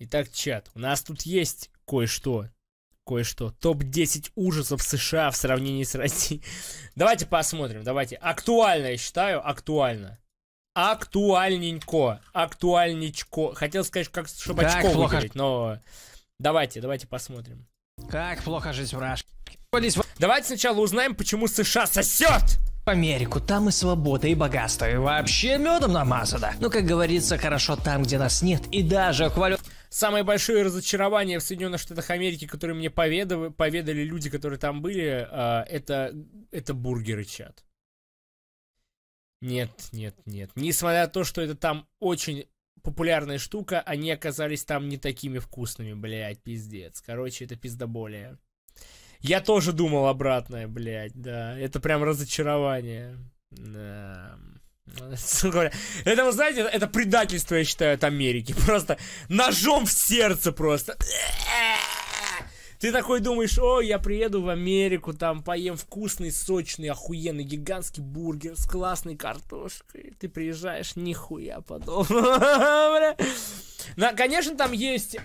Итак, чат, у нас тут есть кое-что. Кое-что. Топ-10 ужасов США в сравнении с Россией. Давайте посмотрим, давайте. Актуально, я считаю, актуально. Актуальненько. Актуальничко. Хотел сказать, как Шабачко как выиграть, но... Давайте, давайте посмотрим. Как плохо жить в Рашке. Давайте сначала узнаем, почему США сосет! Америку, там и свобода, и богатство, и вообще медом намазано. Ну, как говорится, хорошо там, где нас нет, и даже хвалю... Самое большое разочарование в Соединенных Штатах Америки, которое мне поведали, поведали люди, которые там были, а, это, это бургеры чат. Нет, нет, нет. Несмотря на то, что это там очень популярная штука, они оказались там не такими вкусными, блядь, пиздец. Короче, это пиздоболие. Я тоже думал обратное, блядь, да. Это прям разочарование. Да. Ну, это, вы знаете, это предательство, я считаю, от Америки. Просто ножом в сердце просто. Ты такой думаешь, о, я приеду в Америку, там поем вкусный, сочный, охуенный гигантский бургер с классной картошкой. Ты приезжаешь, нихуя подобного. На, конечно, там есть э,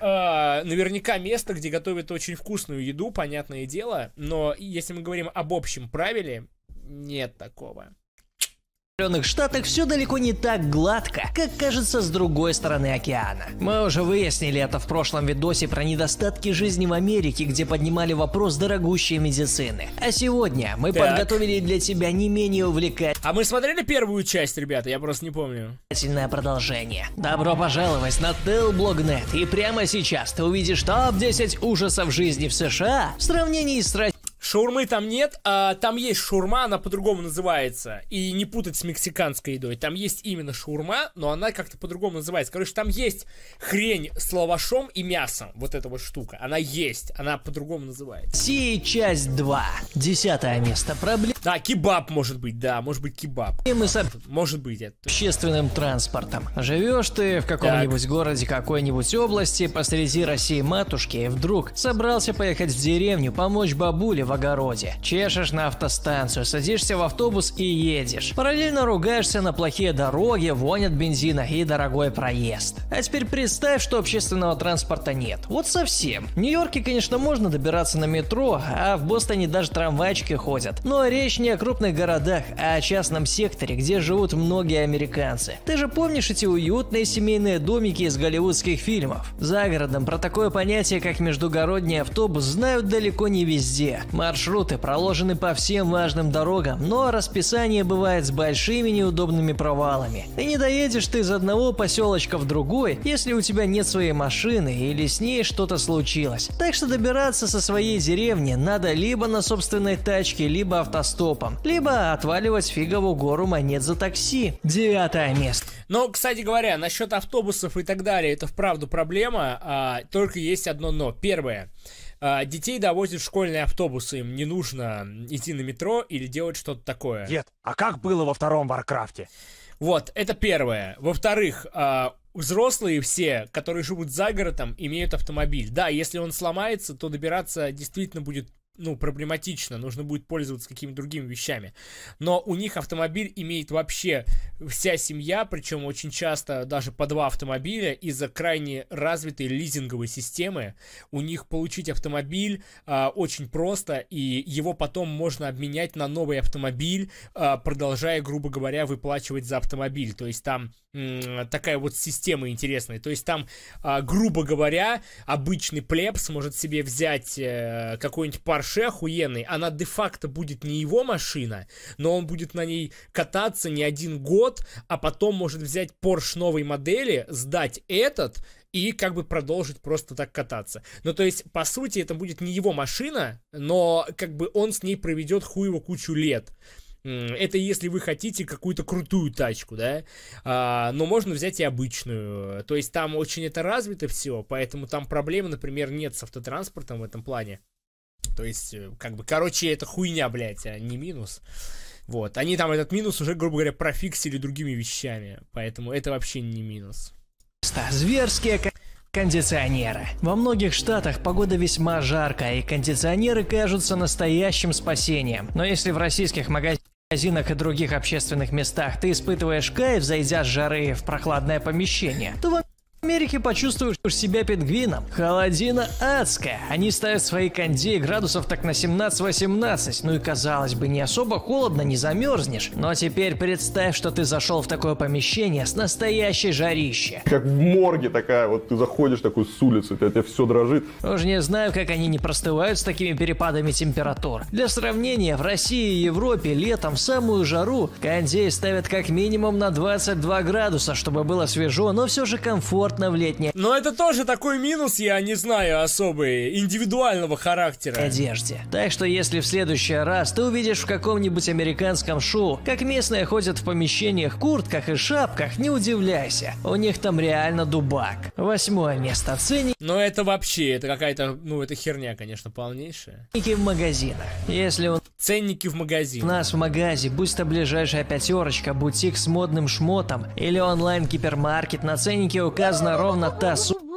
наверняка место, где готовят очень вкусную еду, понятное дело, но если мы говорим об общем правиле, нет такого. Соединенных Штатах все далеко не так гладко, как кажется с другой стороны океана. Мы уже выяснили это в прошлом видосе про недостатки жизни в Америке, где поднимали вопрос дорогущей медицины. А сегодня мы так. подготовили для тебя не менее увлекательное... А мы смотрели первую часть, ребята? Я просто не помню. ...продолжение. Добро пожаловать на Телблогнет. И прямо сейчас ты увидишь топ-10 ужасов жизни в США в сравнении с Россией. Шаурмы там нет, а там есть шаурма, она по-другому называется. И не путать с мексиканской едой. Там есть именно шаурма, но она как-то по-другому называется. Короче, там есть хрень с лавашом и мясом. Вот эта вот штука. Она есть, она по-другому называется. Си часть 2. Десятое место. Проблем... Да, кебаб может быть, да, может быть кебаб. И мы со... Может быть это. Общественным транспортом. Живешь ты в каком-нибудь городе какой-нибудь области посреди России матушки и вдруг собрался поехать в деревню помочь бабуле в огороде. Чешешь на автостанцию, садишься в автобус и едешь. Параллельно ругаешься на плохие дороги, вонят бензина и дорогой проезд. А теперь представь, что общественного транспорта нет. Вот совсем. В Нью-Йорке, конечно, можно добираться на метро, а в Бостоне даже трамвайчики ходят. Но речь не о крупных городах, а о частном секторе, где живут многие американцы. Ты же помнишь эти уютные семейные домики из голливудских фильмов? За городом про такое понятие, как междугородний автобус, знают далеко не везде. Маршруты проложены по всем важным дорогам, но расписание бывает с большими неудобными провалами. И не доедешь ты из одного поселочка в другой, если у тебя нет своей машины или с ней что-то случилось. Так что добираться со своей деревни надо либо на собственной тачке, либо автостопом, либо отваливать фигову гору монет за такси. Девятое место. Но, кстати говоря, насчет автобусов и так далее, это вправду проблема, а, только есть одно но. Первое. А, детей довозят в школьные автобусы, им не нужно идти на метро или делать что-то такое. Нет, а как было во втором Варкрафте? Вот, это первое. Во-вторых, а, взрослые все, которые живут за городом, имеют автомобиль. Да, если он сломается, то добираться действительно будет ну, проблематично, нужно будет пользоваться какими-то другими вещами. Но у них автомобиль имеет вообще вся семья, причем очень часто даже по два автомобиля из-за крайне развитой лизинговой системы. У них получить автомобиль а, очень просто, и его потом можно обменять на новый автомобиль, а, продолжая, грубо говоря, выплачивать за автомобиль. То есть там такая вот система интересная. То есть там, а, грубо говоря, обычный плебс может себе взять э, какой-нибудь парше охуенный, она де-факто будет не его машина, но он будет на ней кататься не один год, а потом может взять Porsche новой модели, сдать этот, и как бы продолжить просто так кататься. Ну, то есть, по сути, это будет не его машина, но как бы он с ней проведет хуево кучу лет. Это если вы хотите какую-то крутую тачку, да, а, но можно взять и обычную. То есть там очень это развито все, поэтому там проблем, например, нет с автотранспортом в этом плане. То есть, э, как бы, короче, это хуйня, блядь, а не минус. Вот, они там этот минус уже, грубо говоря, профиксили другими вещами, поэтому это вообще не минус. Зверские кондиционеры. Во многих штатах погода весьма жаркая, и кондиционеры кажутся настоящим спасением. Но если в российских магазинах в магазинах и других общественных местах ты испытываешь кайф, зайдя с жары в прохладное помещение, в Америке почувствуешь себя пингвином. Холодина адская. Они ставят свои кондеи градусов так на 17-18. Ну и казалось бы, не особо холодно, не замерзнешь. Но теперь представь, что ты зашел в такое помещение с настоящей жарище. Как в морге такая, вот ты заходишь такую с улицы, у тебя все дрожит. Уж не знаю, как они не простывают с такими перепадами температур. Для сравнения, в России и Европе летом в самую жару кондеи ставят как минимум на 22 градуса, чтобы было свежо, но все же комфортно комфортно в летней. Но это тоже такой минус, я не знаю, особый, индивидуального характера. Одежде. Так что если в следующий раз ты увидишь в каком-нибудь американском шоу, как местные ходят в помещениях куртках и шапках, не удивляйся. У них там реально дубак. Восьмое место в цене. Но это вообще, это какая-то, ну это херня, конечно, полнейшая. Ценники в магазинах. Если он... Ценники в магазине. У нас в магазе, будь то ближайшая пятерочка, бутик с модным шмотом или онлайн кипермаркет на ценнике указан грязно ровно та су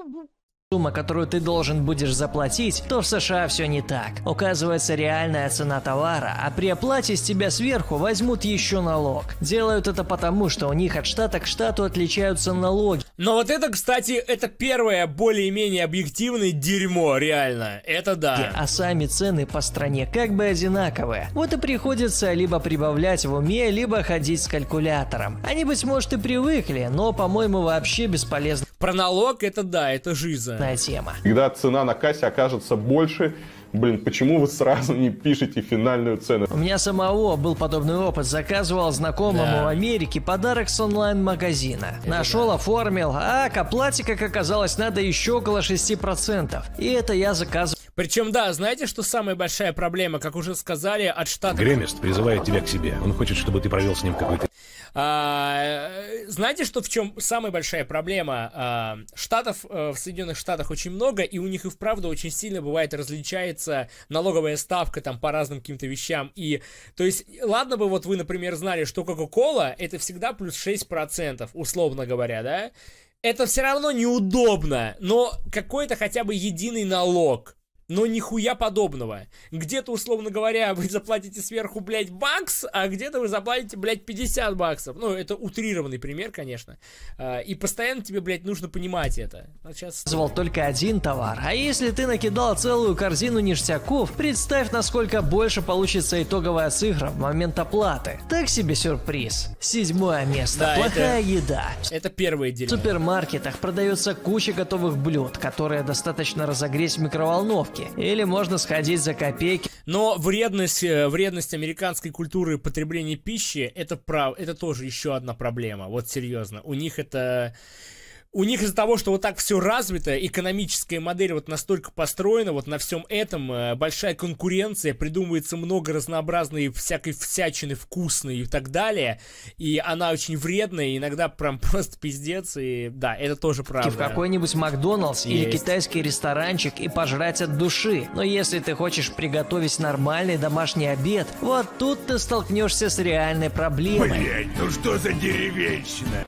сумма, которую ты должен будешь заплатить, то в США все не так. Указывается реальная цена товара, а при оплате с тебя сверху возьмут еще налог. Делают это потому, что у них от штата к штату отличаются налоги. Но вот это, кстати, это первое более-менее объективное дерьмо, реально. Это да. А сами цены по стране как бы одинаковые. Вот и приходится либо прибавлять в уме, либо ходить с калькулятором. Они, быть может, и привыкли, но, по-моему, вообще бесполезно. Про налог это да, это жизнь популярная тема. Когда цена на кассе окажется больше, блин, почему вы сразу не пишете финальную цену? У меня самого был подобный опыт. Заказывал знакомому да. в Америке подарок с онлайн-магазина. Нашел, да. оформил, а к оплате, как оказалось, надо еще около 6%. И это я заказывал. Причем, да, знаете, что самая большая проблема, как уже сказали, от штата... Гремест призывает тебя к себе. Он хочет, чтобы ты провел с ним какой-то... А, знаете, что в чем самая большая проблема? А, штатов э, в Соединенных Штатах очень много, и у них и вправду очень сильно бывает различается налоговая ставка там по разным каким-то вещам. И, то есть, ладно бы вот вы, например, знали, что coca Кола это всегда плюс 6%, условно говоря, да? Это все равно неудобно, но какой-то хотя бы единый налог но нихуя подобного. Где-то, условно говоря, вы заплатите сверху, блядь, бакс, а где-то вы заплатите, блядь, 50 баксов. Ну, это утрированный пример, конечно. А, и постоянно тебе, блядь, нужно понимать это. Вот сейчас... Назвал только один товар. А если ты накидал целую корзину ништяков, представь, насколько больше получится итоговая цифра в момент оплаты. Так себе сюрприз. Седьмое место. Да, Плохая это... еда. Это первое дерьмо. В супермаркетах продается куча готовых блюд, которые достаточно разогреть в микроволновке копейки. Или можно сходить за копейки. Но вредность, э, вредность американской культуры потребления пищи, это, прав, это тоже еще одна проблема. Вот серьезно. У них это у них из-за того, что вот так все развито, экономическая модель вот настолько построена, вот на всем этом э, большая конкуренция, придумывается много разнообразной всякой всячины вкусной и так далее, и она очень вредная, иногда прям просто пиздец, и да, это тоже правда. В типа какой-нибудь Макдоналдс или китайский ресторанчик и пожрать от души, но если ты хочешь приготовить нормальный домашний обед, вот тут ты столкнешься с реальной проблемой. Блять, ну что за деревенщина?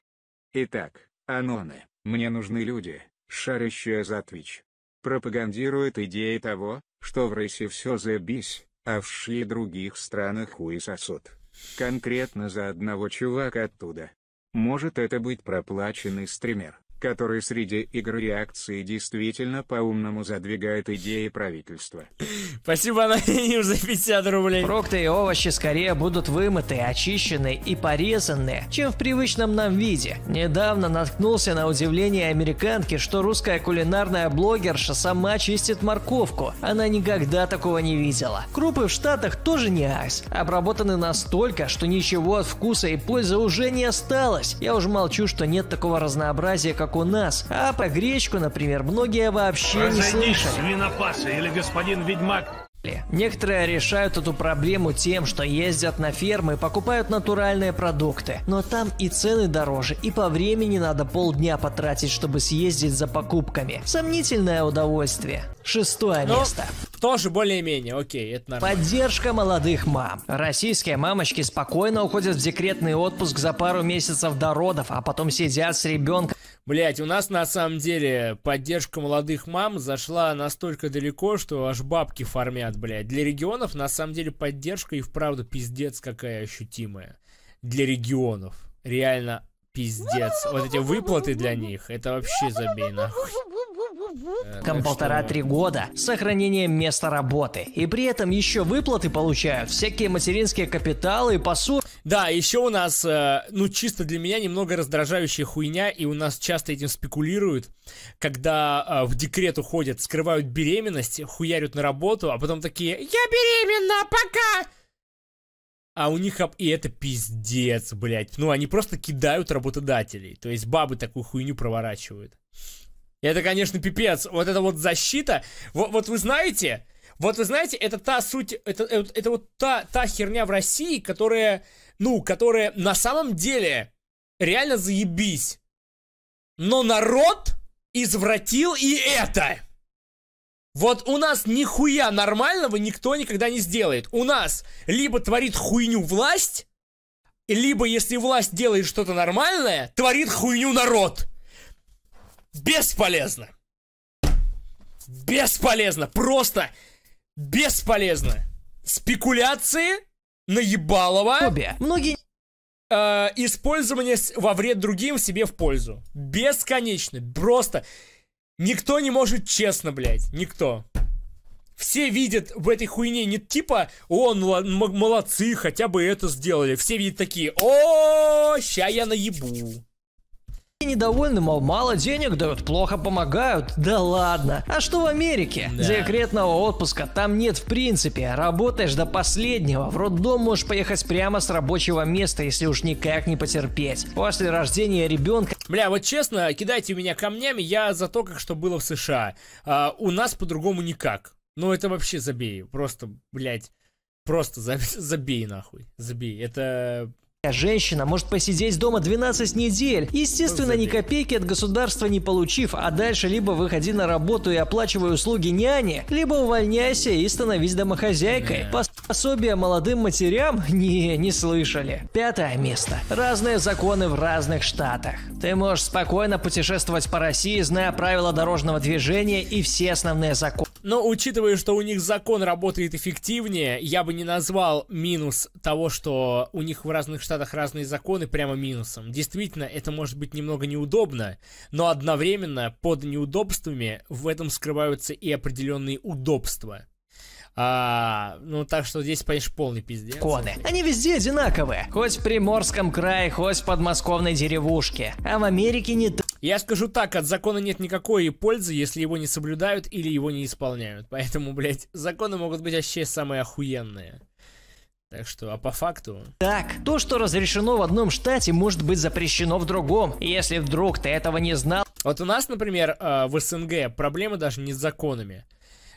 Итак, аноны. Мне нужны люди, шарящие за Твич. Пропагандирует идеи того, что в России все заебись, а в ши других странах хуй сосут. Конкретно за одного чувака оттуда. Может это быть проплаченный стример который среди игр реакции действительно по-умному задвигает идеи правительства. Спасибо, Анониму, за 50 рублей. Фрукты и овощи скорее будут вымыты, очищены и порезаны, чем в привычном нам виде. Недавно наткнулся на удивление американки, что русская кулинарная блогерша сама чистит морковку. Она никогда такого не видела. Крупы в Штатах тоже не айс. Обработаны настолько, что ничего от вкуса и пользы уже не осталось. Я уже молчу, что нет такого разнообразия, как как у нас, а по гречку, например, многие вообще Разойдись, не слышат. свинопасы или господин ведьмак, Некоторые решают эту проблему тем, что ездят на фермы и покупают натуральные продукты. Но там и цены дороже, и по времени надо полдня потратить, чтобы съездить за покупками. Сомнительное удовольствие. Шестое ну, место. Тоже более-менее, окей, это нормально. Поддержка молодых мам. Российские мамочки спокойно уходят в декретный отпуск за пару месяцев до родов, а потом сидят с ребенком. Блять, у нас на самом деле поддержка молодых мам зашла настолько далеко, что аж бабки фармят, блядь. Для регионов на самом деле поддержка и вправду пиздец какая ощутимая. Для регионов. Реально Пиздец. Вот эти выплаты для них, это вообще забей нахуй. Ком э, полтора-три года сохранение места работы. И при этом еще выплаты получают всякие материнские капиталы и посуд. Да, еще у нас, э, ну чисто для меня немного раздражающая хуйня, и у нас часто этим спекулируют, когда э, в декрет уходят, скрывают беременность, хуярят на работу, а потом такие «Я беременна, пока!» а у них... об И это пиздец, блядь. Ну, они просто кидают работодателей. То есть бабы такую хуйню проворачивают. И это, конечно, пипец. Вот это вот защита. Вот, вот вы знаете... Вот вы знаете, это та суть, это, это, это вот та, та херня в России, которая, ну, которая на самом деле реально заебись. Но народ извратил и это. Вот у нас нихуя нормального никто никогда не сделает. У нас либо творит хуйню власть, либо если власть делает что-то нормальное, творит хуйню народ. Бесполезно. Бесполезно. Просто бесполезно. Спекуляции на Фобия. Многие... Э, использование во вред другим себе в пользу. Бесконечно. Просто... Никто не может честно, блядь. Никто. Все видят в этой хуйне не типа, он молодцы, хотя бы это сделали. Все видят такие, о, ща я наебу недовольны, мол, мало денег дают, плохо помогают. Да ладно. А что в Америке? Да. Декретного отпуска там нет в принципе. Работаешь до последнего. В роддом можешь поехать прямо с рабочего места, если уж никак не потерпеть. После рождения ребенка Бля, вот честно, кидайте меня камнями, я за то, как что было в США. А, у нас по-другому никак. Ну это вообще забей, просто, блядь, просто забей, забей нахуй, забей. Это а женщина может посидеть дома 12 недель, естественно, ни копейки от государства не получив, а дальше либо выходи на работу и оплачивай услуги няни, либо увольняйся и становись домохозяйкой. Пособия молодым матерям? Не, не слышали. Пятое место. Разные законы в разных штатах. Ты можешь спокойно путешествовать по России, зная правила дорожного движения и все основные законы но учитывая, что у них закон работает эффективнее, я бы не назвал минус того, что у них в разных штатах разные законы прямо минусом. Действительно, это может быть немного неудобно, но одновременно под неудобствами в этом скрываются и определенные удобства. А, ну, так что здесь, конечно, полный пиздец. Коды. Они везде одинаковые. Хоть в Приморском крае, хоть в подмосковной деревушке. А в Америке не так. Я скажу так, от закона нет никакой пользы, если его не соблюдают или его не исполняют. Поэтому, блядь, законы могут быть вообще самые охуенные. Так что, а по факту... Так, то, что разрешено в одном штате, может быть запрещено в другом, если вдруг ты этого не знал. Вот у нас, например, а, в СНГ проблемы даже не с законами.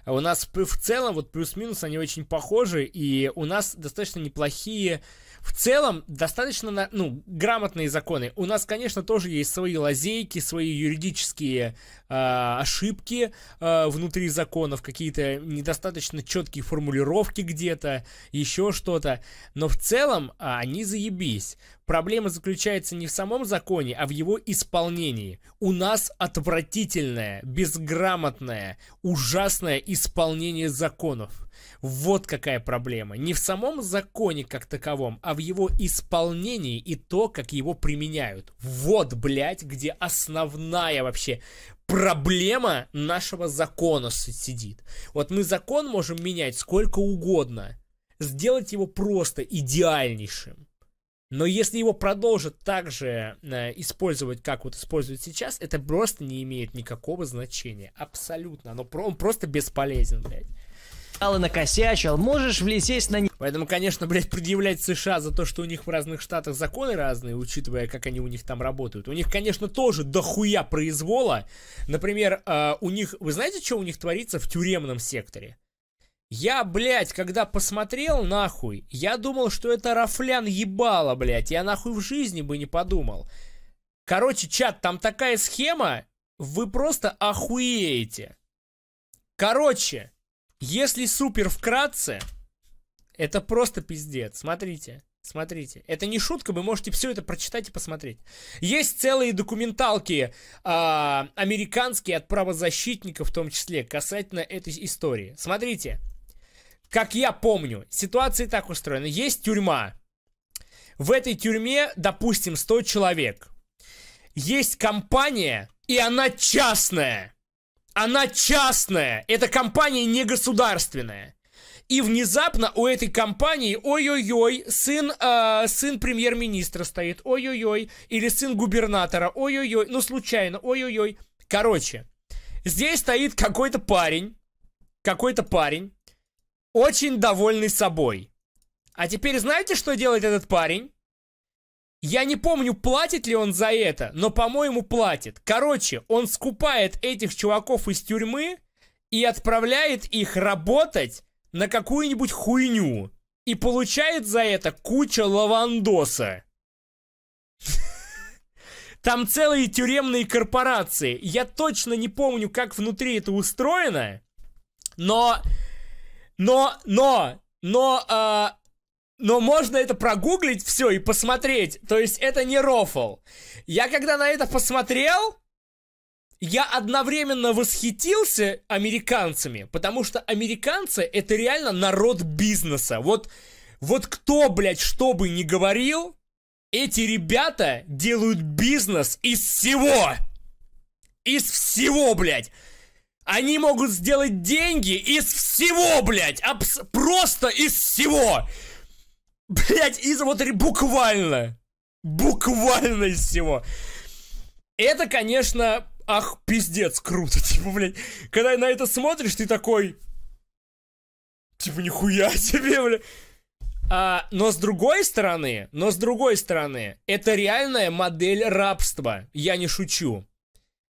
А у нас в целом вот плюс-минус они очень похожи, и у нас достаточно неплохие в целом, достаточно ну, грамотные законы. У нас, конечно, тоже есть свои лазейки, свои юридические э, ошибки э, внутри законов, какие-то недостаточно четкие формулировки где-то, еще что-то. Но в целом э, они заебись. Проблема заключается не в самом законе, а в его исполнении. У нас отвратительное, безграмотное, ужасное исполнение законов. Вот какая проблема. Не в самом законе как таковом, а в его исполнении и то, как его применяют. Вот, блядь, где основная вообще проблема нашего закона сидит. Вот мы закон можем менять сколько угодно, сделать его просто идеальнейшим. Но если его продолжат также э, использовать, как вот используют сейчас, это просто не имеет никакого значения. Абсолютно. Оно, он просто бесполезен, блядь и накосячил, можешь влететь на... Поэтому, конечно, блядь, предъявлять США за то, что у них в разных штатах законы разные, учитывая, как они у них там работают. У них, конечно, тоже дохуя произвола. Например, э, у них... Вы знаете, что у них творится в тюремном секторе? Я, блядь, когда посмотрел, нахуй, я думал, что это рафлян ебало, блядь. Я нахуй в жизни бы не подумал. Короче, чат, там такая схема, вы просто охуеете. Короче, если супер вкратце, это просто пиздец. Смотрите. Смотрите, это не шутка, вы можете все это прочитать и посмотреть. Есть целые документалки э, американские от правозащитников, в том числе, касательно этой истории. Смотрите, как я помню, ситуация так устроена. Есть тюрьма. В этой тюрьме, допустим, 100 человек. Есть компания, и она частная она частная, эта компания не государственная. И внезапно у этой компании, ой-ой-ой, сын, э, сын премьер-министра стоит, ой-ой-ой, или сын губернатора, ой-ой-ой, ну случайно, ой-ой-ой. Короче, здесь стоит какой-то парень, какой-то парень, очень довольный собой. А теперь знаете, что делает этот парень? Я не помню, платит ли он за это, но, по-моему, платит. Короче, он скупает этих чуваков из тюрьмы и отправляет их работать на какую-нибудь хуйню. И получает за это куча лавандоса. Там целые тюремные корпорации. Я точно не помню, как внутри это устроено, но... Но, но, но а, но можно это прогуглить все и посмотреть. То есть это не рофл. Я когда на это посмотрел, я одновременно восхитился американцами, потому что американцы это реально народ бизнеса. Вот, вот кто, блядь, что бы ни говорил, эти ребята делают бизнес из всего. Из всего, блядь. Они могут сделать деньги из всего, блядь. Абс- просто из всего. Блять, из вот буквально. Буквально из всего. Это, конечно, ах, пиздец, круто. Типа, блядь, когда на это смотришь, ты такой... Типа, нихуя тебе блядь. А, но с другой стороны, но с другой стороны, это реальная модель рабства. Я не шучу.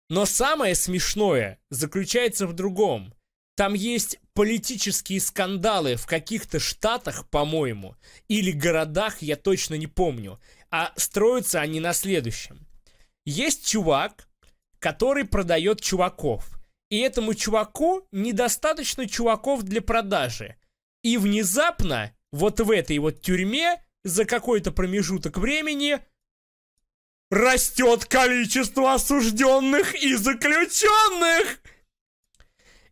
Но самое смешное заключается в другом. Там есть политические скандалы в каких-то штатах, по-моему, или городах, я точно не помню. А строятся они на следующем. Есть чувак, который продает чуваков. И этому чуваку недостаточно чуваков для продажи. И внезапно вот в этой вот тюрьме за какой-то промежуток времени растет количество осужденных и заключенных.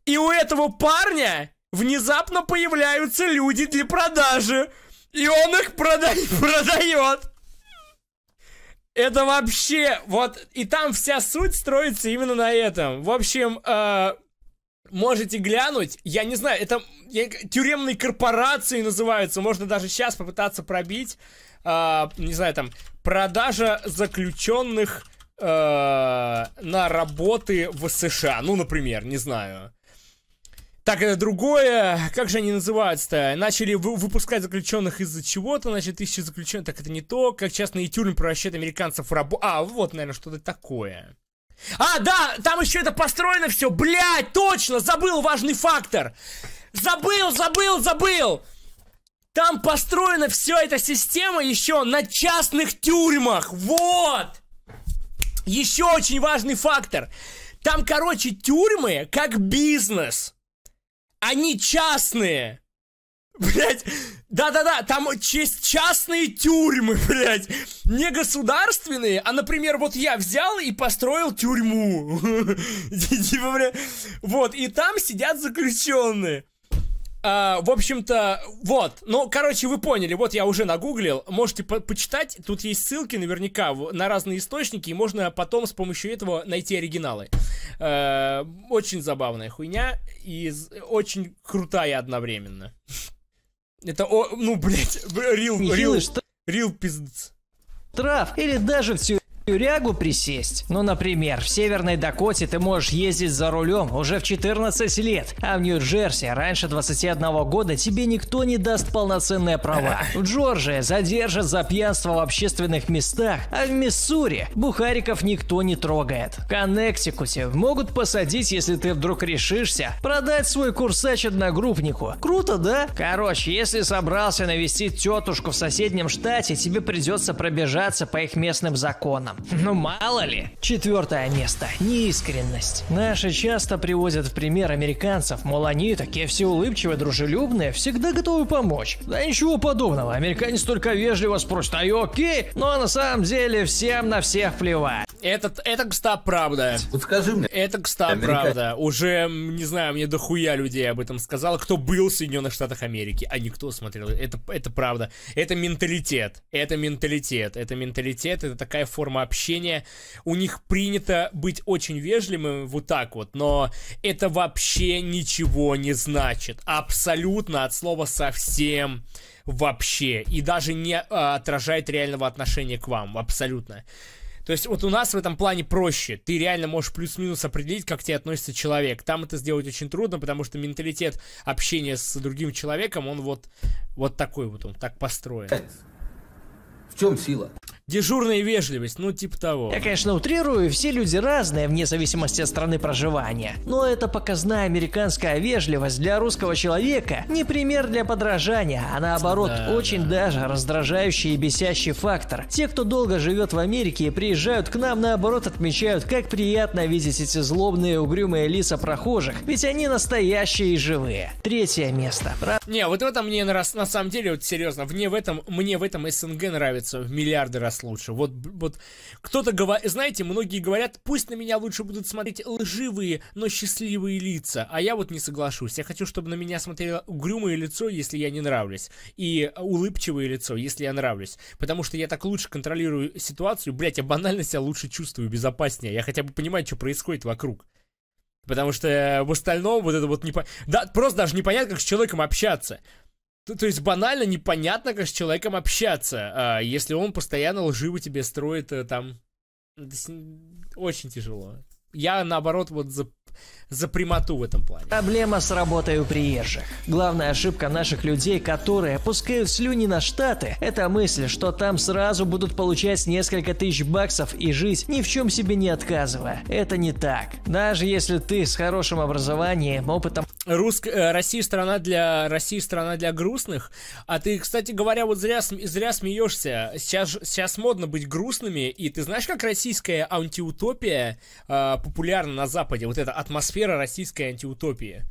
И у этого парня внезапно появляются люди для продажи. И он их прода продает. Это вообще, вот, и там вся суть строится именно на этом. В общем, э, можете глянуть, я не знаю, это я, тюремные корпорации называются, можно даже сейчас попытаться пробить, э, не знаю, там, продажа заключенных э, на работы в США, ну, например, не знаю. Так, это другое. Как же они называются-то? Начали вы выпускать заключенных из-за чего-то, значит, тысячи заключенных. Так это не то. Как частные тюрьмы превращают американцев в рабу... А, вот, наверное, что-то такое. А, да, там еще это построено все. Блять, точно, забыл важный фактор. Забыл, забыл, забыл. Там построена вся эта система еще на частных тюрьмах. Вот. Еще очень важный фактор. Там, короче, тюрьмы как бизнес. Они частные! Блять, да-да-да, там честь частные тюрьмы, блять, не государственные, а, например, вот я взял и построил тюрьму, типа, вот, и там сидят заключенные. А, в общем-то, вот. Ну, короче, вы поняли. Вот я уже нагуглил. Можете по почитать. Тут есть ссылки наверняка на разные источники. И можно потом с помощью этого найти оригиналы. Э, очень забавная хуйня и очень крутая одновременно. Это, о, ну, блядь, рил, рил, рил пиздец. Трав или даже всю тюрягу присесть? Ну, например, в Северной Дакоте ты можешь ездить за рулем уже в 14 лет, а в Нью-Джерси раньше 21 года тебе никто не даст полноценные права. В Джорджии задержат за пьянство в общественных местах, а в Миссури бухариков никто не трогает. В Коннектикуте могут посадить, если ты вдруг решишься продать свой курсач одногруппнику. Круто, да? Короче, если собрался навестить тетушку в соседнем штате, тебе придется пробежаться по их местным законам делам. Ну мало ли. Четвертое место. Неискренность. Наши часто приводят в пример американцев, мол, они такие все улыбчивые, дружелюбные, всегда готовы помочь. Да ничего подобного. Американец только вежливо спросит, а окей? Но на самом деле всем на всех плевать. Этот, это кста правда. Вот скажи мне. Это кста Америка... правда. Уже, не знаю, мне дохуя людей об этом сказал, кто был в Соединенных Штатах Америки, а никто смотрел. Это, это правда. Это менталитет. Это менталитет. Это менталитет. Это такая форма общения. У них принято быть очень вежливым вот так вот, но это вообще ничего не значит. Абсолютно от слова совсем вообще. И даже не а, отражает реального отношения к вам. Абсолютно. То есть вот у нас в этом плане проще. Ты реально можешь плюс-минус определить, как к тебе относится человек. Там это сделать очень трудно, потому что менталитет общения с другим человеком, он вот, вот такой вот, он так построен. В чем сила? Дежурная вежливость, ну типа того. Я, конечно, утрирую, все люди разные, вне зависимости от страны проживания. Но это показная американская вежливость для русского человека не пример для подражания, а наоборот, да, очень да. даже раздражающий и бесящий фактор. Те, кто долго живет в Америке и приезжают к нам, наоборот, отмечают, как приятно видеть эти злобные угрюмые лица прохожих, ведь они настоящие и живые. Третье место. Про... Не, вот в этом мне на, на самом деле, вот серьезно, мне в этом, мне в этом СНГ нравится в миллиарды раз сейчас лучше. Вот, вот кто-то говорит, знаете, многие говорят, пусть на меня лучше будут смотреть лживые, но счастливые лица. А я вот не соглашусь. Я хочу, чтобы на меня смотрело угрюмое лицо, если я не нравлюсь. И улыбчивое лицо, если я нравлюсь. Потому что я так лучше контролирую ситуацию. Блять, я банально себя лучше чувствую, безопаснее. Я хотя бы понимаю, что происходит вокруг. Потому что в остальном вот это вот не... Да, просто даже непонятно, как с человеком общаться. То, то есть банально непонятно, как с человеком общаться, а, если он постоянно лживо тебе строит э, там... Очень тяжело. Я, наоборот, вот за, за прямоту в этом плане. Проблема с работой у приезжих. Главная ошибка наших людей, которые опускают слюни на Штаты, это мысль, что там сразу будут получать несколько тысяч баксов и жить ни в чем себе не отказывая. Это не так. Даже если ты с хорошим образованием, опытом... Русск... Э, Россия страна для России страна для грустных. А ты, кстати говоря, вот зря, зря смеешься. Сейчас, сейчас модно быть грустными. И ты знаешь, как российская антиутопия э, популярна на Западе? Вот эта атмосфера российской антиутопии.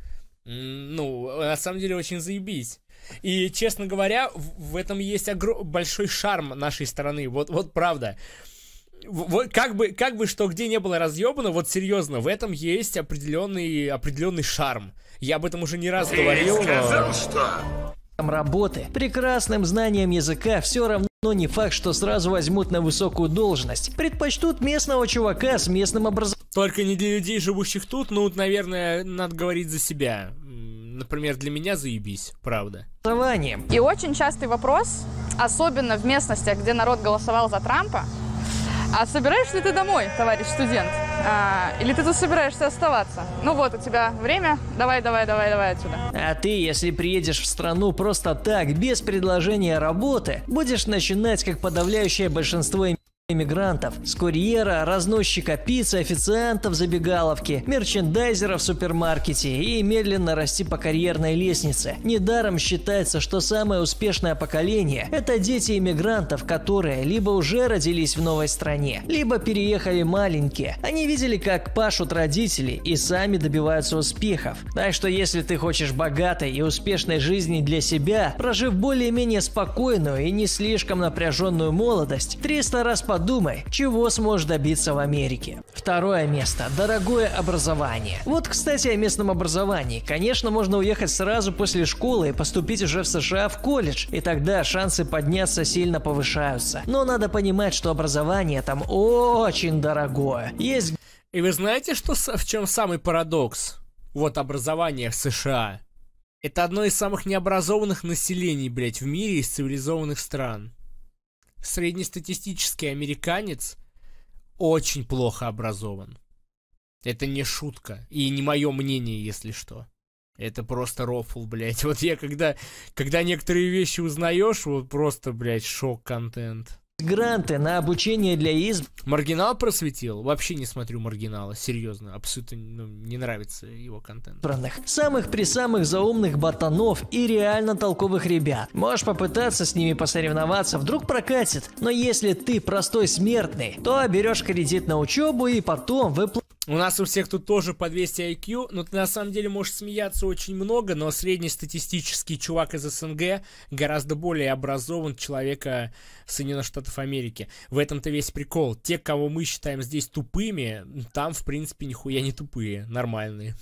Ну, на самом деле очень заебись. И, честно говоря, в, в этом есть огр... большой шарм нашей страны. Вот, вот правда как бы, как бы что где не было разъебано, вот серьезно, в этом есть определенный, определенный шарм. Я об этом уже не раз Ты говорил, сказал, но... что работы, прекрасным знанием языка все равно не факт, что сразу возьмут на высокую должность. Предпочтут местного чувака с местным образованием. Только не для людей, живущих тут, ну, наверное, надо говорить за себя. Например, для меня заебись, правда. И очень частый вопрос, особенно в местностях, где народ голосовал за Трампа, а собираешься ли ты домой, товарищ студент? А, или ты тут собираешься оставаться? Ну вот, у тебя время. Давай, давай, давай, давай отсюда. А ты, если приедешь в страну просто так, без предложения работы, будешь начинать, как подавляющее большинство им? иммигрантов, с курьера, разносчика пиццы, официантов забегаловки, мерчендайзера в супермаркете и медленно расти по карьерной лестнице. Недаром считается, что самое успешное поколение – это дети иммигрантов, которые либо уже родились в новой стране, либо переехали маленькие. Они видели, как пашут родители и сами добиваются успехов. Так что если ты хочешь богатой и успешной жизни для себя, прожив более-менее спокойную и не слишком напряженную молодость, 300 раз по подумай, чего сможешь добиться в Америке. Второе место. Дорогое образование. Вот, кстати, о местном образовании. Конечно, можно уехать сразу после школы и поступить уже в США в колледж, и тогда шансы подняться сильно повышаются. Но надо понимать, что образование там очень дорогое. Есть... И вы знаете, что, в чем самый парадокс? Вот образование в США. Это одно из самых необразованных населений, блядь, в мире из цивилизованных стран среднестатистический американец очень плохо образован. Это не шутка и не мое мнение, если что. Это просто рофл, блядь. Вот я когда, когда некоторые вещи узнаешь, вот просто, блядь, шок-контент гранты на обучение для из... Маргинал просветил? Вообще не смотрю Маргинала, серьезно. Абсолютно ну, не нравится его контент. Бранных. Самых при самых заумных ботанов и реально толковых ребят. Можешь попытаться с ними посоревноваться, вдруг прокатит. Но если ты простой смертный, то берешь кредит на учебу и потом выплатишь у нас у всех тут тоже по 200 IQ, но ты на самом деле можешь смеяться очень много, но среднестатистический чувак из СНГ гораздо более образован человека Соединенных Штатов Америки. В этом-то весь прикол. Те, кого мы считаем здесь тупыми, там, в принципе, нихуя не тупые, нормальные.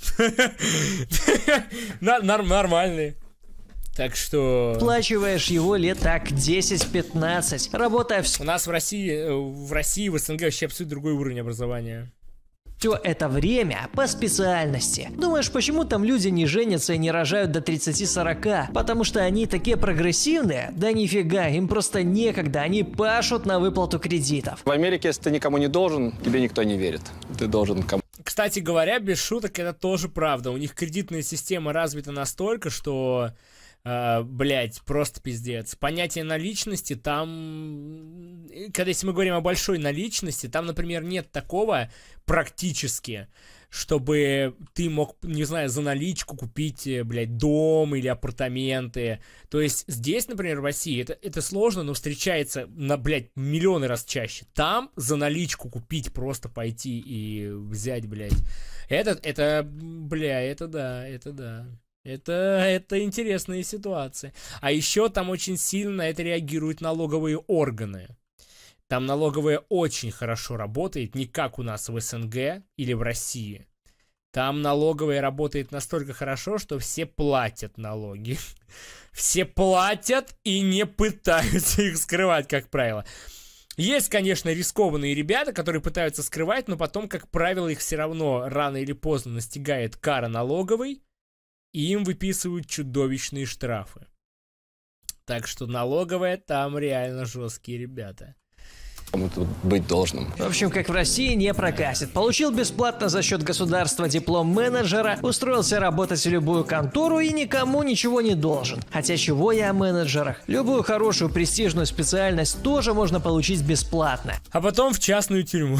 Нормальные. Так что... Плачиваешь его лет так 10-15, работая в... У нас в России, э, в России, в СНГ вообще абсолютно другой уровень образования. Все это время по специальности. Думаешь, почему там люди не женятся и не рожают до 30-40? Потому что они такие прогрессивные? Да нифига, им просто некогда, они пашут на выплату кредитов. В Америке, если ты никому не должен, тебе никто не верит. Ты должен кому кстати говоря, без шуток это тоже правда. У них кредитная система развита настолько, что э, блядь, просто пиздец. Понятие наличности там, когда если мы говорим о большой наличности, там, например, нет такого практически, чтобы ты мог, не знаю, за наличку купить, э, блядь, дом или апартаменты. То есть здесь, например, в России это, это сложно, но встречается на, блядь, миллионы раз чаще. Там за наличку купить, просто пойти и взять, блядь. Этот, это, бля, это да, это да. Это, это интересные ситуации. А еще там очень сильно это реагируют налоговые органы. Там налоговая очень хорошо работает, не как у нас в СНГ или в России. Там налоговая работает настолько хорошо, что все платят налоги. Все платят и не пытаются их скрывать, как правило. Есть, конечно, рискованные ребята, которые пытаются скрывать, но потом, как правило, их все равно рано или поздно настигает кара налоговой и им выписывают чудовищные штрафы. Так что налоговая там реально жесткие ребята кому-то быть должным. В общем, как в России, не прокатит. Получил бесплатно за счет государства диплом менеджера, устроился работать в любую контору и никому ничего не должен. Хотя чего я о менеджерах? Любую хорошую престижную специальность тоже можно получить бесплатно. А потом в частную тюрьму.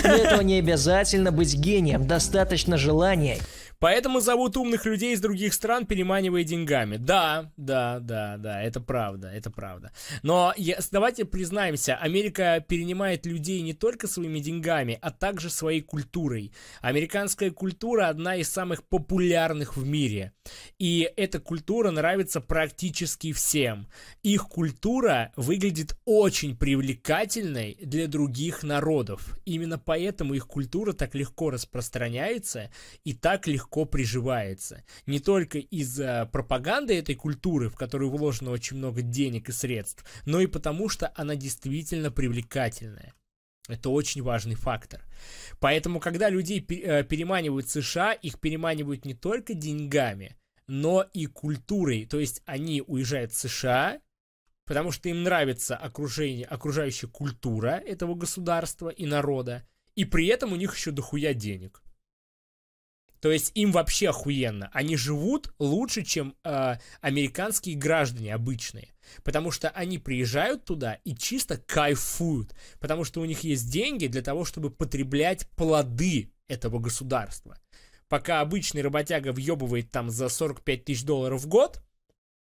Для этого не обязательно быть гением, достаточно желания. Поэтому зовут умных людей из других стран, переманивая деньгами. Да, да, да, да, это правда, это правда. Но я, давайте признаемся, Америка перенимает людей не только своими деньгами, а также своей культурой. Американская культура одна из самых популярных в мире. И эта культура нравится практически всем. Их культура выглядит очень привлекательной для других народов. Именно поэтому их культура так легко распространяется и так легко легко приживается. Не только из-за пропаганды этой культуры, в которую вложено очень много денег и средств, но и потому, что она действительно привлекательная. Это очень важный фактор. Поэтому, когда людей э, переманивают США, их переманивают не только деньгами, но и культурой. То есть они уезжают в США, потому что им нравится окружение, окружающая культура этого государства и народа, и при этом у них еще дохуя денег. То есть им вообще охуенно. Они живут лучше, чем э, американские граждане обычные. Потому что они приезжают туда и чисто кайфуют. Потому что у них есть деньги для того, чтобы потреблять плоды этого государства. Пока обычный работяга въебывает там за 45 тысяч долларов в год,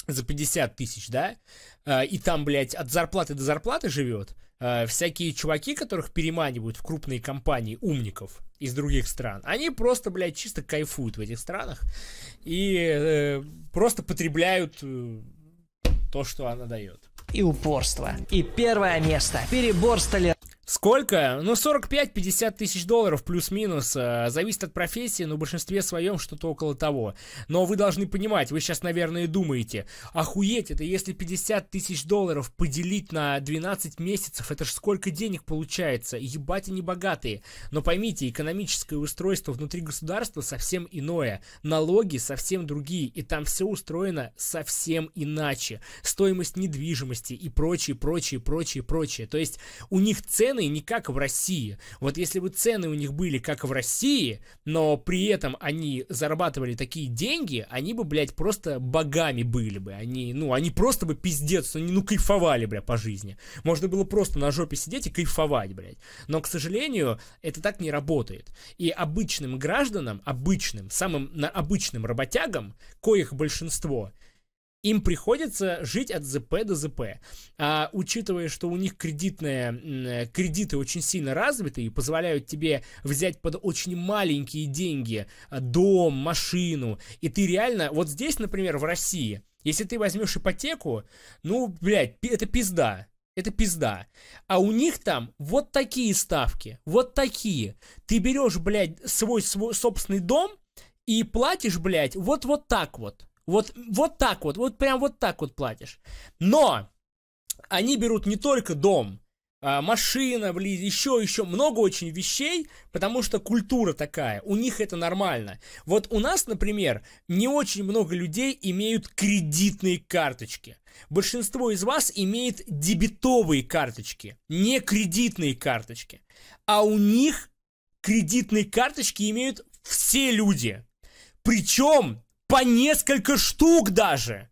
за 50 тысяч, да, а, и там, блядь, от зарплаты до зарплаты живет, а, всякие чуваки, которых переманивают в крупные компании умников из других стран, они просто, блядь, чисто кайфуют в этих странах и э, просто потребляют э, то, что она дает и упорство И первое место. Перебор столяр. Сколько? Ну, 45-50 тысяч долларов плюс-минус. Э, зависит от профессии, но в большинстве своем что-то около того. Но вы должны понимать, вы сейчас, наверное, думаете, охуеть, это если 50 тысяч долларов поделить на 12 месяцев, это ж сколько денег получается, ебать они богатые. Но поймите, экономическое устройство внутри государства совсем иное, налоги совсем другие, и там все устроено совсем иначе. Стоимость недвижимости, жирности и прочее, прочее, прочее, прочее. То есть у них цены не как в России. Вот если бы цены у них были как в России, но при этом они зарабатывали такие деньги, они бы, блядь, просто богами были бы. Они, ну, они просто бы пиздец, они, ну, ну, кайфовали, бля, по жизни. Можно было просто на жопе сидеть и кайфовать, блядь. Но, к сожалению, это так не работает. И обычным гражданам, обычным, самым на, обычным работягам, коих большинство, им приходится жить от ЗП до ЗП. А, учитывая, что у них кредитные, э, кредиты очень сильно развиты и позволяют тебе взять под очень маленькие деньги а, дом, машину, и ты реально, вот здесь, например, в России, если ты возьмешь ипотеку, ну, блядь, это пизда. Это пизда. А у них там вот такие ставки, вот такие. Ты берешь, блядь, свой, свой собственный дом и платишь, блядь, вот вот так вот. Вот, вот так вот, вот прям вот так вот платишь. Но они берут не только дом, а, машина, блин, еще, еще много очень вещей, потому что культура такая, у них это нормально. Вот у нас, например, не очень много людей имеют кредитные карточки. Большинство из вас имеет дебетовые карточки, не кредитные карточки. А у них кредитные карточки имеют все люди. Причем по несколько штук даже.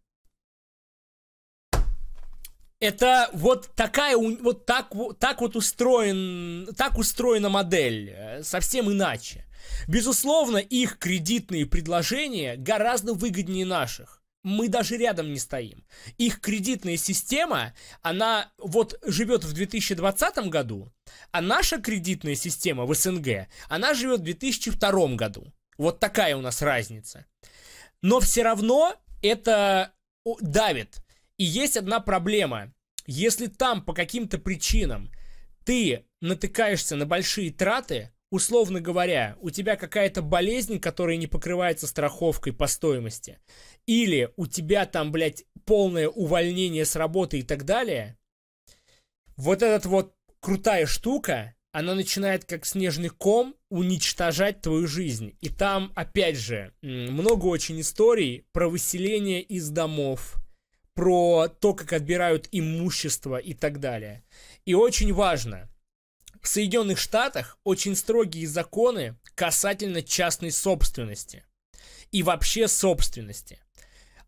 Это вот такая, вот так, вот так вот устроен, так устроена модель, э, совсем иначе. Безусловно, их кредитные предложения гораздо выгоднее наших. Мы даже рядом не стоим. Их кредитная система, она вот живет в 2020 году, а наша кредитная система в СНГ, она живет в 2002 году. Вот такая у нас разница. Но все равно это давит. И есть одна проблема. Если там по каким-то причинам ты натыкаешься на большие траты, условно говоря, у тебя какая-то болезнь, которая не покрывается страховкой по стоимости, или у тебя там, блядь, полное увольнение с работы и так далее, вот этот вот крутая штука, она начинает как снежный ком уничтожать твою жизнь. И там, опять же, много очень историй про выселение из домов, про то, как отбирают имущество и так далее. И очень важно, в Соединенных Штатах очень строгие законы касательно частной собственности и вообще собственности.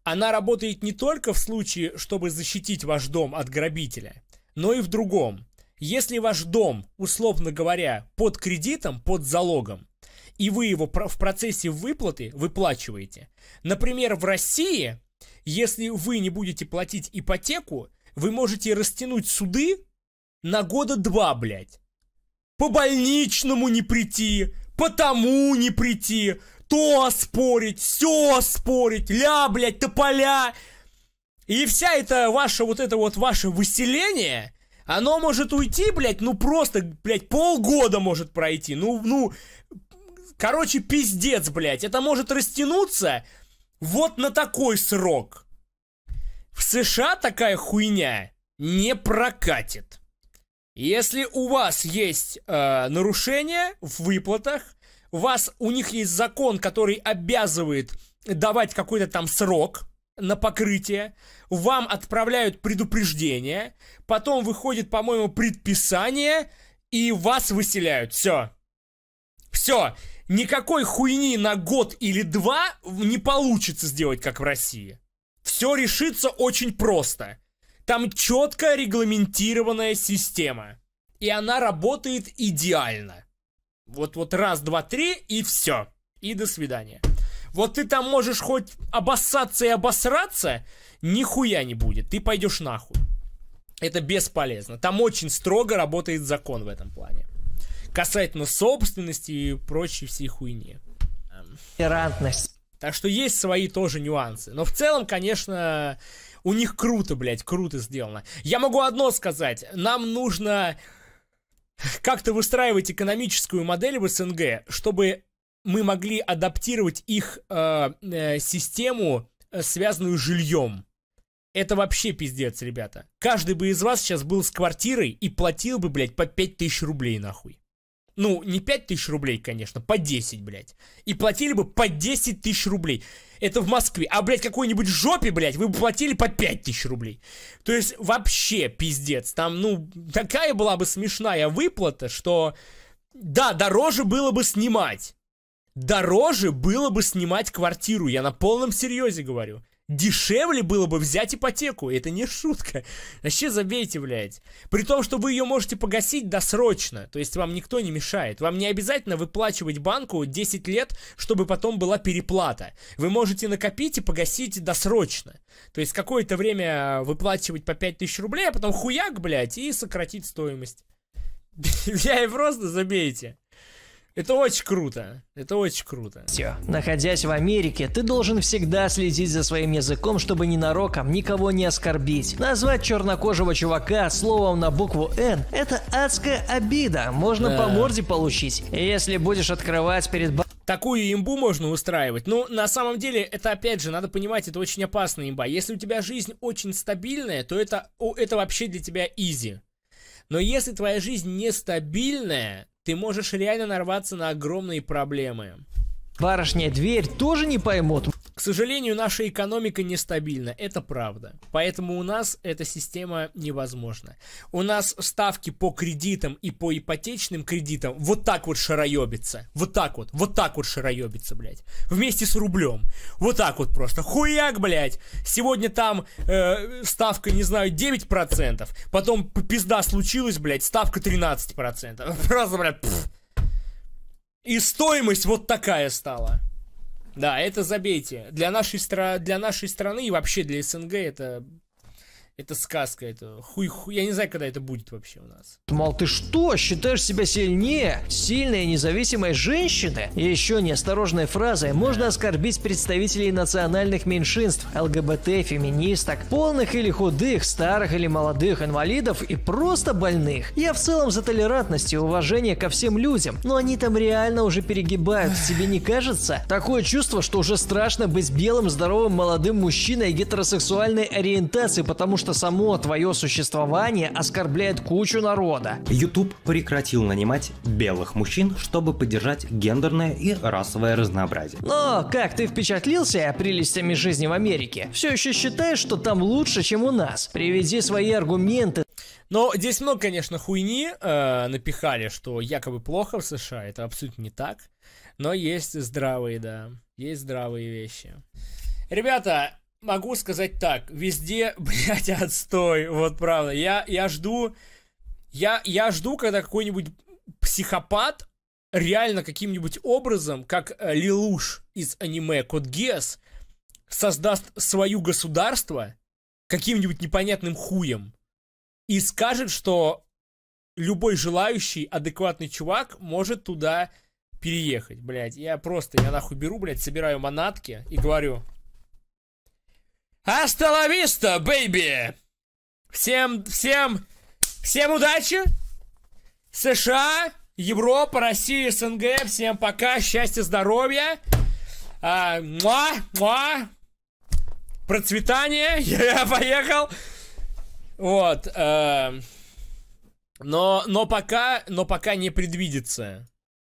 Она работает не только в случае, чтобы защитить ваш дом от грабителя, но и в другом – если ваш дом, условно говоря, под кредитом, под залогом, и вы его в процессе выплаты выплачиваете, например, в России, если вы не будете платить ипотеку, вы можете растянуть суды на года два, блядь. По больничному не прийти, по тому не прийти, то оспорить, все оспорить, ля, блядь, тополя. И вся эта ваша вот это вот ваше выселение – оно может уйти, блядь, ну просто, блядь, полгода может пройти. Ну, ну, короче, пиздец, блядь. Это может растянуться вот на такой срок. В США такая хуйня не прокатит. Если у вас есть э, нарушения в выплатах, у вас у них есть закон, который обязывает давать какой-то там срок, на покрытие, вам отправляют предупреждение, потом выходит, по-моему, предписание, и вас выселяют. Все. Все. Никакой хуйни на год или два не получится сделать, как в России. Все решится очень просто. Там четко регламентированная система. И она работает идеально. Вот-вот раз, два, три и все. И до свидания. Вот ты там можешь хоть обоссаться и обосраться, нихуя не будет. Ты пойдешь нахуй. Это бесполезно. Там очень строго работает закон в этом плане. Касательно собственности и прочей всей хуйни. Толерантность. Так что есть свои тоже нюансы. Но в целом, конечно, у них круто, блядь, круто сделано. Я могу одно сказать. Нам нужно как-то выстраивать экономическую модель в СНГ, чтобы мы могли адаптировать их э, э, систему, э, связанную с жильем. Это вообще пиздец, ребята. Каждый бы из вас сейчас был с квартирой и платил бы, блядь, по 5000 рублей, нахуй. Ну, не 5 тысяч рублей, конечно, по 10, блядь. И платили бы по 10 тысяч рублей. Это в Москве. А, блядь, какой-нибудь жопе, блядь, вы бы платили по 5 тысяч рублей. То есть, вообще пиздец. Там, ну, такая была бы смешная выплата, что... Да, дороже было бы снимать. Дороже было бы снимать квартиру, я на полном серьезе говорю. Дешевле было бы взять ипотеку, это не шутка. Вообще забейте, блядь. При том, что вы ее можете погасить досрочно, то есть вам никто не мешает. Вам не обязательно выплачивать банку 10 лет, чтобы потом была переплата. Вы можете накопить и погасить досрочно. То есть какое-то время выплачивать по 5000 рублей, а потом хуяк, блядь, и сократить стоимость. Я и просто забейте. Это очень круто. Это очень круто. Все. Находясь в Америке, ты должен всегда следить за своим языком, чтобы ненароком никого не оскорбить. Назвать чернокожего чувака словом на букву «Н» — это адская обида. Можно да. по морде получить, если будешь открывать перед такую имбу можно устраивать. Но на самом деле, это опять же, надо понимать, это очень опасная имба. Если у тебя жизнь очень стабильная, то это, о, это вообще для тебя изи. Но если твоя жизнь нестабильная, ты можешь реально нарваться на огромные проблемы барышня дверь тоже не поймут. К сожалению, наша экономика нестабильна, это правда. Поэтому у нас эта система невозможна. У нас ставки по кредитам и по ипотечным кредитам вот так вот шароебится. Вот так вот, вот так вот шароебится, блядь. Вместе с рублем. Вот так вот просто. Хуяк, блядь. Сегодня там э, ставка, не знаю, 9%. Потом пизда случилась, блядь, ставка 13%. Просто, блядь, пфф. И стоимость вот такая стала. Да, это забейте. Для нашей, стра... для нашей страны и вообще для СНГ это это сказка, это хуй хуй. Я не знаю, когда это будет вообще у нас. Мол, ты что, считаешь себя сильнее? Сильной независимой женщины? И еще неосторожной фразой можно оскорбить представителей национальных меньшинств, ЛГБТ, феминисток, полных или худых, старых или молодых, инвалидов и просто больных. Я в целом за толерантность и уважение ко всем людям, но они там реально уже перегибают, тебе не кажется? Такое чувство, что уже страшно быть белым, здоровым, молодым мужчиной гетеросексуальной ориентации, потому что что само твое существование оскорбляет кучу народа. YouTube прекратил нанимать белых мужчин, чтобы поддержать гендерное и расовое разнообразие. Но как ты впечатлился прелестями жизни в Америке? Все еще считаешь, что там лучше, чем у нас? Приведи свои аргументы. Но здесь много, конечно, хуйни э, напихали, что якобы плохо в США. Это абсолютно не так. Но есть здравые, да. Есть здравые вещи. Ребята, могу сказать так, везде, блядь, отстой, вот правда. Я, я жду, я, я жду, когда какой-нибудь психопат реально каким-нибудь образом, как э, Лилуш из аниме Код Гес, создаст свое государство каким-нибудь непонятным хуем и скажет, что любой желающий адекватный чувак может туда переехать, блядь. Я просто, я нахуй беру, блядь, собираю манатки и говорю, Асталависта, бэйби! Всем, всем, всем удачи! США, Европа, Россия, СНГ, всем пока, счастья, здоровья, а, муа, муа, процветание, я поехал, вот, а, но, но пока, но пока не предвидится.